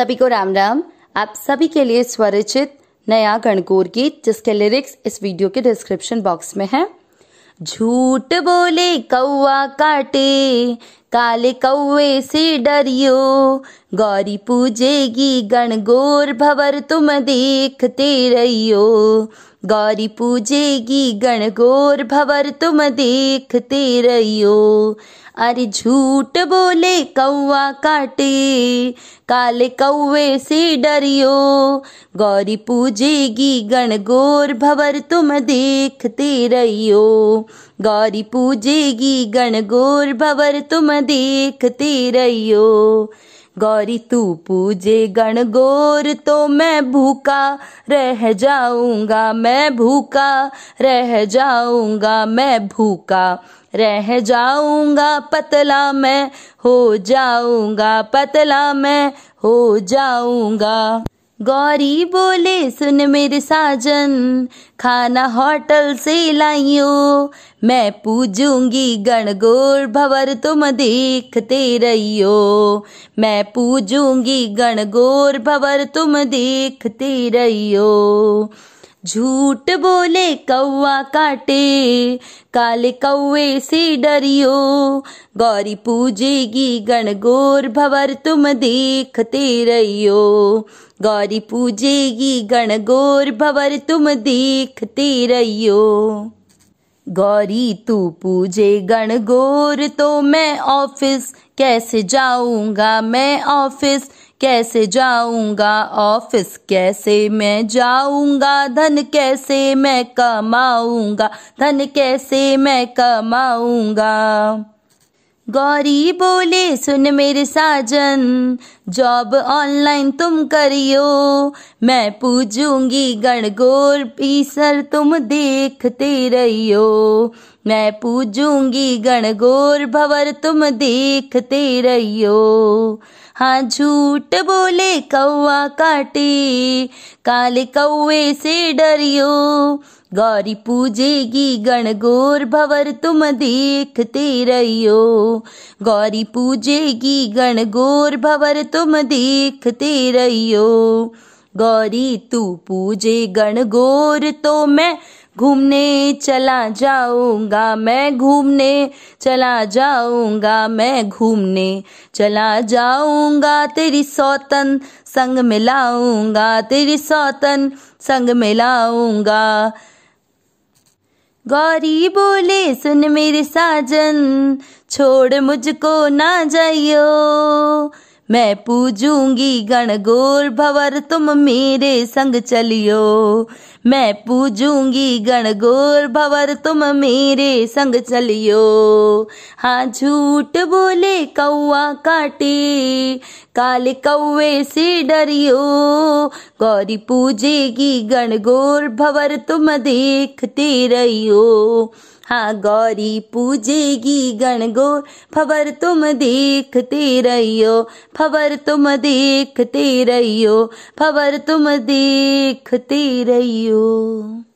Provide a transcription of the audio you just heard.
सभी को राम राम आप सभी के लिए स्वरिचित नया गणगौर गीत जिसके लिरिक्स इस वीडियो के डिस्क्रिप्शन बॉक्स में है झूठ बोले कौआ काटे काले कौवे से डरियो गौरी पूजेगी गणगोर भवर तुम देखते रहियो गौरी पूजेगी गणगोर भवर तुम देखते रहियो अरे झूठ बोले कौआ काटे काले कौवे से डरियो गौरी पूजेगी गणगोर भवर तुम देखते रहियो गौरी पूजेगी गणगोर भवर तुम देखते रहियो गौरी तू पूजे गण गोर तो मैं भूखा रह जाऊंगा मैं भूखा रह जाऊंगा मैं भूखा रह जाऊंगा पतला मैं हो जाऊंगा पतला मैं हो जाऊंगा गौरी बोले सुन मेरे साजन खाना होटल से लाइयो मैं पूजूंगी गणगौर भवर तुम देखते रहियो मैं पूजूंगी गणगौर भवर तुम देखते रहियो झूठ बोले कौआ काटे काले कौए से डरियो गौरी पूजेगी गणगोर भवर तुम देखते रहियो गौरी पूजेगी गणगोर भवर तुम देखते रहियो गौरी तू पूजे गणगोर तो मैं ऑफिस कैसे जाऊंगा मैं ऑफिस कैसे जाऊंगा ऑफिस कैसे मैं जाऊंगा धन कैसे मैं कमाऊंगा धन कैसे मैं कमाऊंगा गौरी बोले सुन मेरे साजन जॉब ऑनलाइन तुम करियो मैं पूजूंगी गणगौर पीसर तुम देखते रहियो मैं पूजूंगी गणगौर भवर तुम देखते रहियो हाँ झूठ बोले कौआ काटे काले कौवे से डरियो गौरी पूजेगी गोर भवर तुम देखते रहियो गौरी पूजेगी गोर भवर तुम देखते रहियो गौरी तू पूजे गोर तो मैं घूमने चला जाऊंगा मैं घूमने चला जाऊंगा मैं घूमने चला जाऊंगा तेरी सौतन संग मिलाऊंगा तेरी सौतन संग मिलाऊंगा गौरी बोले सुन मेरे साजन छोड़ मुझको ना जाइयो मैं पूजूंगी गणगोर भवर तुम मेरे संग चलियो मैं पूजूंगी गणगोर भवर तुम मेरे संग चलियो हाँ झूठ बोले कौआ काटे काले कौवे से डरियो गौरी पूजेगी गणगोर भवर तुम देखते रहियो हाँ गौरी पूजेगी गणगोर फबर तुम देखते रहियो फबर तुम देखते रहियो फबर तुम देखते रहियो